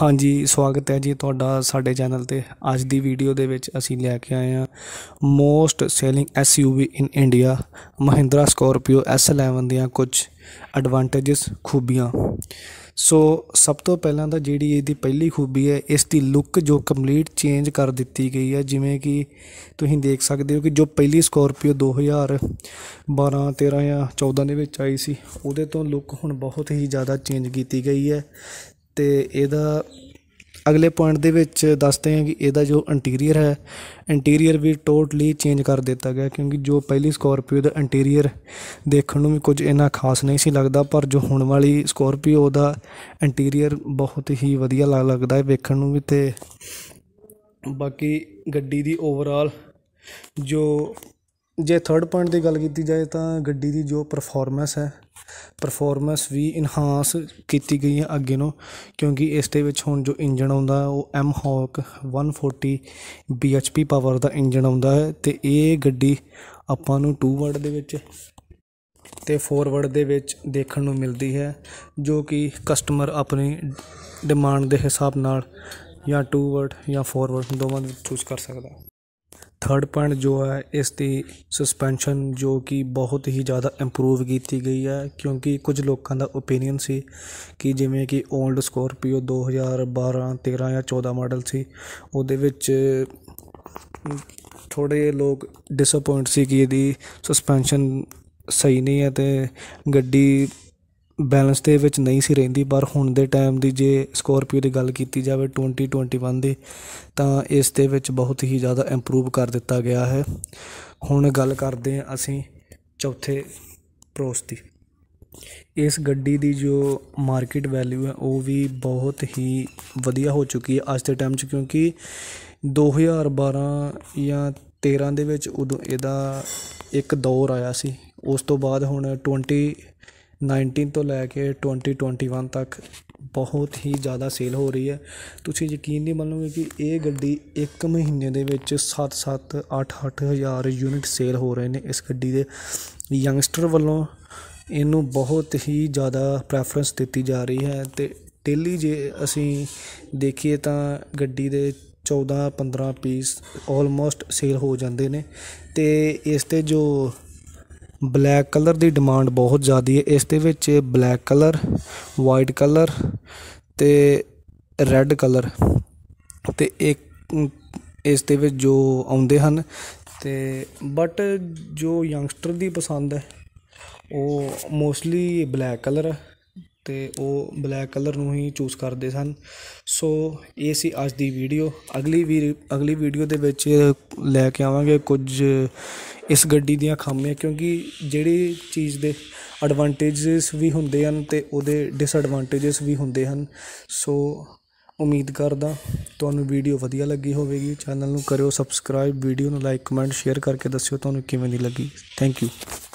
ਹਾਂਜੀ ਸਵਾਗਤ ਹੈ ਜੀ ਤੁਹਾਡਾ ਸਾਡੇ ਚੈਨਲ ਤੇ ਅੱਜ ਦੀ ਵੀਡੀਓ ਦੇ ਵਿੱਚ ਅਸੀਂ ਲੈ ਕੇ ਆਏ ਹਾਂ most selling SUV in India Mahindra Scorpio S11 ਦੀਆਂ ਕੁਝ ਐਡਵਾਂਟੇजेस ਖੂਬੀਆਂ ਸੋ ਸਭ ਤੋਂ ਪਹਿਲਾਂ ਤਾਂ ਜਿਹੜੀ ਇਹਦੀ ਪਹਿਲੀ ਖੂਬੀ ਹੈ ਇਸ ਦੀ ਲੁੱਕ ਜੋ ਕੰਪਲੀਟ ਚੇਂਜ ਕਰ ਦਿੱਤੀ ਗਈ ਹੈ ਜਿਵੇਂ ਕਿ ਤੁਸੀਂ ਦੇਖ ਸਕਦੇ ਹੋ ਕਿ ਜੋ ਪਹਿਲੀ ਸਕੋਰਪੀਓ 2012 13 ਜਾਂ 14 ਦੇ ਵਿੱਚ ਆਈ ਸੀ ਉਹਦੇ ਤੋਂ ਲੁੱਕ ਹੁਣ ਬਹੁਤ ਹੀ ਜ਼ਿਆਦਾ ਚੇਂਜ ਕੀਤੀ ਗਈ ਹੈ ਤੇ ਇਹਦਾ ਅਗਲੇ ਪੁਆਇੰਟ ਦੇ ਵਿੱਚ ਦੱਸਦੇ ਹਾਂ ਕਿ ਇਹਦਾ ਜੋ ਇੰਟੀਰੀਅਰ ਹੈ ਇੰਟੀਰੀਅਰ ਵੀ ਟੋਟਲੀ ਚੇਂਜ ਕਰ ਦਿੱਤਾ ਗਿਆ ਕਿਉਂਕਿ ਜੋ ਪਹਿਲੀ ਸਕੋਰਪੀਓ ਦਾ ਇੰਟੀਰੀਅਰ ਦੇਖਣ ਨੂੰ ਵੀ ਕੁਝ ਇੰਨਾ ਖਾਸ ਨਹੀਂ ਸੀ ਲੱਗਦਾ ਪਰ ਜੋ ਹੁਣ ਵਾਲੀ ਸਕੋਰਪੀਓ ਦਾ ਇੰਟੀਰੀਅਰ ਬਹੁਤ ਹੀ ਵਧੀਆ ਲੱਗਦਾ ਹੈ ਵੇਖਣ ਨੂੰ ਵੀ ਤੇ ਬਾਕੀ ਗੱਡੀ ਦੀ ਓਵਰਆਲ ਜੋ ਜੇ ਥਰਡ ਪੁਆਇੰਟ ਦੀ ਗੱਲ ਕੀਤੀ ਜਾਏ ਤਾਂ ਗੱਡੀ ਦੀ ਜੋ ਪਰਫਾਰਮੈਂਸ ਹੈ ਪਰਫਾਰਮੈਂਸ ਵੀ ਇਨਹਾਂਸ ਕੀਤੀ ਗਈ ਹੈ ਅੱਗੇ ਨੂੰ ਕਿਉਂਕਿ ਇਸ ਦੇ ਵਿੱਚ ਹੁਣ ਜੋ ਇੰਜਨ ਆਉਂਦਾ ਉਹ ਐਮ ਹੌਕ 140 bhp ਪਾਵਰ ਦਾ ਇੰਜਨ ਆਉਂਦਾ ਹੈ ਤੇ ਇਹ ਗੱਡੀ ਆਪਾਂ ਨੂੰ 2 ਵਰਡ ਦੇ ਵਿੱਚ ਤੇ ਫੋਰਵਰਡ ਦੇ ਵਿੱਚ ਦੇਖਣ ਨੂੰ ਮਿਲਦੀ ਹੈ ਜੋ ਕਿ ਕਸਟਮਰ ਆਪਣੀ ਡਿਮਾਂਡ ਦੇ ਹਿਸਾਬ ਨਾਲ ਜਾਂ 2 ਵਰਡ ਜਾਂ ਫੋਰਵਰਡ ਦੋਵਾਂ ਵਿੱਚ ਚੂਜ਼ ਕਰ ਸਕਦਾ ਥਰਡ ਪੁਆਇੰਟ ਜੋ ਹੈ ਇਸ ਦੀ ਸਸਪੈਂਸ਼ਨ ਜੋ ਕਿ ਬਹੁਤ ਹੀ ਜ਼ਿਆਦਾ ਇੰਪਰੂਵ ਕੀਤੀ ਗਈ ਹੈ ਕਿਉਂਕਿ ਕੁਝ ਲੋਕਾਂ ਦਾ ਓਪੀਨੀਅਨ ਸੀ ਕਿ ਜਿਵੇਂ ਕਿ 올ਡ ਸਕੋਰਪੀਓ 2012 13 ਜਾਂ 14 ਮਾਡਲ ਸੀ ਉਹਦੇ ਵਿੱਚ ਥੋੜੇ ਲੋਕ ਡਿਸਪਾਇੰਟ ਸੀ ਕਿ ਇਹਦੀ ਸਸਪੈਂਸ਼ਨ ਸਹੀ ਨਹੀਂ ਹੈ ਤੇ ਗੱਡੀ ਬੈਲੈਂਸ ਦੇ ਵਿੱਚ ਨਹੀਂ ਸੀ ਰਹਿੰਦੀ ਪਰ ਹੁਣ ਦੇ ਟਾਈਮ ਦੀ ਜੇ ਸਕੋਰਪੀਓ ਦੀ ਗੱਲ ਕੀਤੀ ਜਾਵੇ 2021 ਦੀ ਤਾਂ ਇਸ ਦੇ ਵਿੱਚ ਬਹੁਤ ਹੀ ਜ਼ਿਆਦਾ ਇੰਪਰੂਵ ਕਰ ਦਿੱਤਾ ਗਿਆ ਹੈ ਹੁਣ ਗੱਲ ਕਰਦੇ ਹਾਂ ਅਸੀਂ ਚੌਥੇ ਪ੍ਰੋਸ ਦੀ ਇਸ ਗੱਡੀ ਦੀ ਜੋ ਮਾਰਕੀਟ ਵੈਲਿਊ ਹੈ ਉਹ ਵੀ ਬਹੁਤ ਹੀ ਵਧੀਆ ਹੋ ਚੁੱਕੀ ਹੈ ਅੱਜ ਦੇ ਟਾਈਮ 'ਚ ਕਿਉਂਕਿ 2012 ਜਾਂ 13 ਦੇ ਵਿੱਚ ਉਦੋਂ ਇਹਦਾ ਇੱਕ ਦੌਰ ਆਇਆ ਸੀ ਉਸ ਤੋਂ ਬਾਅਦ ਹੁਣ 20 19 ਤੋਂ ਲੈ ਕੇ 2021 ਤੱਕ ਬਹੁਤ ਹੀ ਜ਼ਿਆਦਾ ਸੇਲ ਹੋ ਰਹੀ ਹੈ ਤੁਸੀਂ ਯਕੀਨ ਨਹੀਂ ਮੰਨੋਗੇ ਕਿ ਇਹ ਗੱਡੀ ਇੱਕ ਮਹੀਨੇ ਦੇ ਵਿੱਚ 7-7 8 8000 ਹਜ਼ਾਰ ਯੂਨਿਟ ਸੇਲ ਹੋ ਰਹੇ ਨੇ ਇਸ ਗੱਡੀ ਦੇ ਯੰਗਸਟਰ ਵੱਲੋਂ ਇਹਨੂੰ ਬਹੁਤ ਹੀ ਜ਼ਿਆਦਾ ਪ੍ਰੈਫਰੈਂਸ ਦਿੱਤੀ ਜਾ ਰਹੀ ਹੈ ਤੇ ਡੇਲੀ ਜੇ ਅਸੀਂ ਦੇਖੀਏ ਤਾਂ ਗੱਡੀ ਦੇ 14 15 ਪੀਸ ਆਲਮੋਸਟ ਸੇਲ ਹੋ ਜਾਂਦੇ ਨੇ ਤੇ ਇਸ ਤੇ ਜੋ ਬਲੈਕ ਕਲਰ ਦੀ ਡਿਮਾਂਡ ਬਹੁਤ ਜ਼ਿਆਦੀ ਹੈ ਇਸ ਦੇ ਵਿੱਚ ਬਲੈਕ ਕਲਰ ਵਾਈਟ ਕਲਰ ਤੇ ਰੈੱਡ ਕਲਰ ਤੇ ਇੱਕ ਇਸ ਦੇ ਵਿੱਚ ਜੋ ਆਉਂਦੇ ਹਨ ਤੇ ਬਟ ਜੋ ਯੰਗਸਟਰ ਦੀ ਪਸੰਦ ਹੈ ਉਹ ਮੋਸਟਲੀ ਬਲੈਕ ਕਲਰ ਤੇ ਉਹ ਬਲੈਕ ਕਲਰ ਨੂੰ ਹੀ ਚੂਜ਼ ਕਰਦੇ ਸਨ ਸੋ ਇਹ ਸੀ ਅੱਜ ਦੀ ਵੀਡੀਓ ਅਗਲੀ ਵੀ ਅਗਲੀ ਵੀਡੀਓ ਦੇ ਵਿੱਚ ਲੈ ਕੇ ਆਵਾਂਗੇ ਕੁਝ ਇਸ ਗੱਡੀ ਦੀਆਂ ਖਾਮੀਆਂ ਕਿਉਂਕਿ ਜਿਹੜੀ ਚੀਜ਼ ਦੇ ਐਡਵਾਂਟੇਜਸ ਵੀ ਹੁੰਦੇ ਹਨ ਤੇ ਉਹਦੇ ਡਿਸਐਡਵਾਂਟੇਜਸ ਵੀ ਹੁੰਦੇ ਹਨ ਸੋ ਉਮੀਦ ਕਰਦਾ ਤੁਹਾਨੂੰ ਵੀਡੀਓ ਵਧੀਆ ਲੱਗੀ ਹੋਵੇਗੀ ਚੈਨਲ ਨੂੰ ਕਰਿਓ ਸਬਸਕ੍ਰਾਈਬ ਵੀਡੀਓ ਨੂੰ ਲਾਈਕ ਕਮੈਂਟ ਸ਼ੇਅਰ ਕਰਕੇ ਦੱਸਿਓ ਤੁਹਾਨੂੰ ਕਿਵੇਂ ਦੀ ਲੱਗੀ ਥੈਂਕ ਯੂ